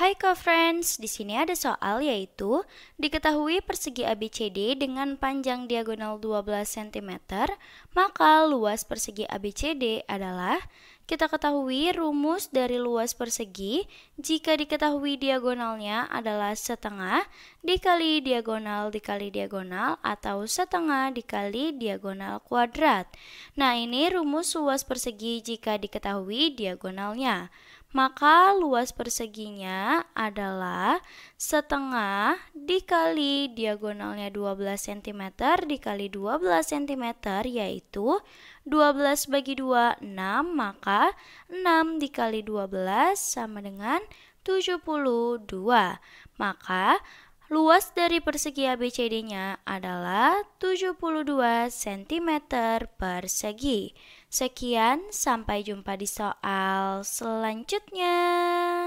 Hai kau friends di sini ada soal yaitu diketahui persegi ABCD dengan panjang diagonal 12 cm, maka luas persegi ABCD adalah kita ketahui rumus dari luas persegi jika diketahui diagonalnya adalah setengah dikali diagonal dikali diagonal atau setengah dikali diagonal kuadrat. Nah, ini rumus luas persegi jika diketahui diagonalnya. Maka luas perseginya adalah setengah dikali diagonalnya 12 cm dikali 12 cm yaitu 12 bagi 2 6 maka enam 6 dikali 12 sama dengan 72. Maka luas dari persegi ABCD-nya adalah 72 cm persegi. Sekian, sampai jumpa di soal selanjutnya.